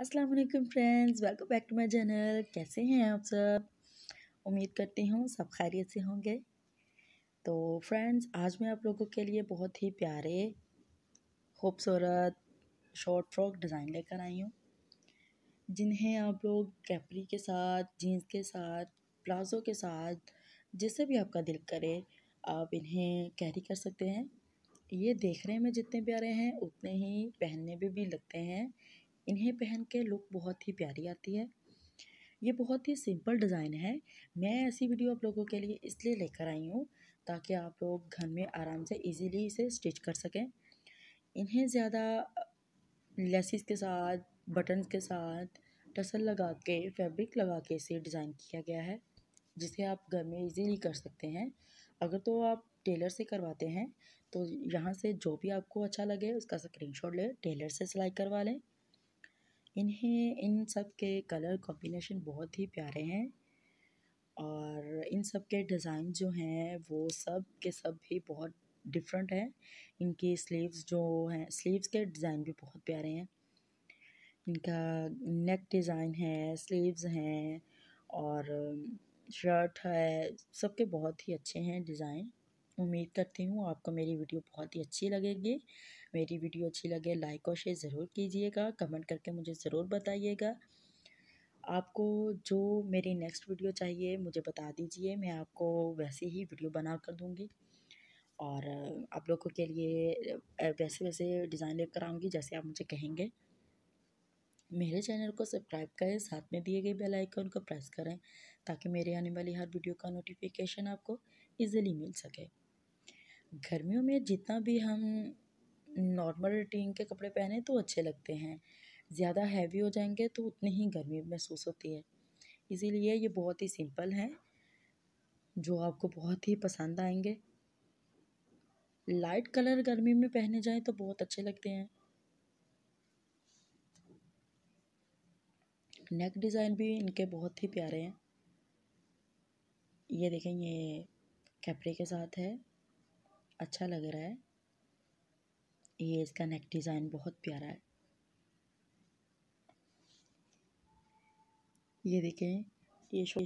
अस्सलाम वालेकुम friends welcome back to my channel कैसे हैं आप सब उम्मीद करती हूँ सब खैरियत से होंगे तो फ्रेंड्स आज मैं आप लोगों के लिए बहुत ही प्यारे खूबसूरत शॉर्ट फ्रॉक डिज़ाइन लेकर आई हूँ जिन्हें आप लोग कैपरी के साथ जीन्स के साथ प्लाज़ो के साथ जिससे भी आपका दिल करे आप इन्हें कैरी कर सकते हैं ये देखने में जितने प्यारे हैं उतने ही पहनने में भी, भी लगते हैं इन्हें पहन के लुक बहुत ही प्यारी आती है ये बहुत ही सिंपल डिज़ाइन है मैं ऐसी वीडियो आप लोगों के लिए इसलिए लेकर आई हूँ ताकि आप लोग घर में आराम से इजीली इसे स्टिच कर सकें इन्हें ज़्यादा लेसिस के साथ बटन्स के साथ टसल लगा के फैब्रिक लगा के इसे डिज़ाइन किया गया है जिसे आप घर में इजीली कर सकते हैं अगर तो आप टेलर से करवाते हैं तो यहाँ से जो भी आपको अच्छा लगे उसका स्क्रीन ले टेलर से सिलाई करवा लें इन्हें इन सब के कलर कॉम्बिनेशन बहुत ही प्यारे हैं और इन सब के डिज़ाइन जो हैं वो सब के सब भी बहुत डिफरेंट हैं इनकी स्लीव्स जो हैं स्लीव्स के डिज़ाइन भी बहुत प्यारे हैं इनका नेक डिज़ाइन है स्लीव्स हैं और शर्ट है सबके बहुत ही अच्छे हैं डिज़ाइन उम्मीद करती हूँ आपको मेरी वीडियो बहुत ही अच्छी लगेगी मेरी वीडियो अच्छी लगे लाइक और शेयर ज़रूर कीजिएगा कमेंट करके मुझे ज़रूर बताइएगा आपको जो मेरी नेक्स्ट वीडियो चाहिए मुझे बता दीजिए मैं आपको वैसे ही वीडियो बना कर दूँगी और आप लोगों के लिए वैसे वैसे डिज़ाइन लेकर आऊँगी जैसे आप मुझे कहेंगे मेरे चैनल को सब्सक्राइब करें साथ में दिए गए बेल आइकन को प्रेस करें ताकि मेरे आने वाली हर वीडियो का नोटिफिकेशन आपको इजीली मिल सके गर्मियों में जितना भी हम नॉर्मल रूटीन के कपड़े पहने तो अच्छे लगते हैं ज़्यादा हैवी हो जाएंगे तो उतनी ही गर्मी महसूस होती है इसीलिए ये बहुत ही सिंपल हैं जो आपको बहुत ही पसंद आएंगे लाइट कलर गर्मी में पहने जाएं तो बहुत अच्छे लगते हैं नेक डिज़ाइन भी इनके बहुत ही प्यारे हैं ये देखें ये कैपरी के साथ है अच्छा लग रहा है ये इसका नेक डिज़ाइन बहुत प्यारा है ये देखें ये